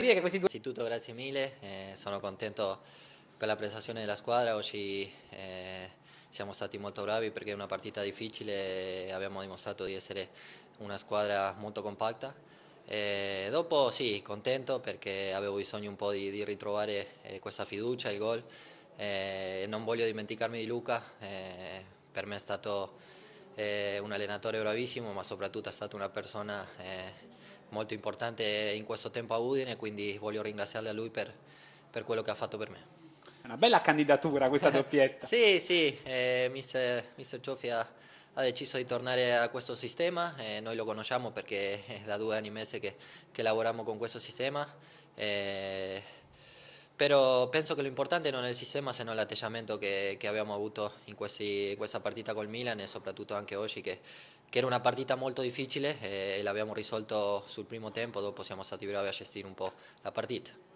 dire che questi due... Innanzitutto grazie mille, eh, sono contento per la prestazione della squadra, oggi eh, siamo stati molto bravi perché è una partita difficile abbiamo dimostrato di essere una squadra molto compatta. E dopo sì, contento perché avevo bisogno un po' di, di ritrovare eh, questa fiducia, il gol. non voglio dimenticarmi di Luca, eh, per me è stato eh, un allenatore bravissimo ma soprattutto è stata una persona eh, molto importante in questo tempo a Udine, quindi voglio ringraziarle a lui per, per quello che ha fatto per me. Una bella candidatura questa doppietta. sì, sì, eh, mister, mister Cioffi ha, ha, deciso di tornare a questo sistema, eh, noi lo conosciamo perché è da due anni e mezzo che, che lavoriamo con questo sistema. Eh, però penso che l'importante non è il sistema se non l'atteggiamento che, che, abbiamo avuto in, questi, in, questa partita col Milan e soprattutto anche oggi che che era una partita molto difficile eh, e l'abbiamo risolto sul primo tempo, dopo siamo stati bravi a gestire un po' la partita.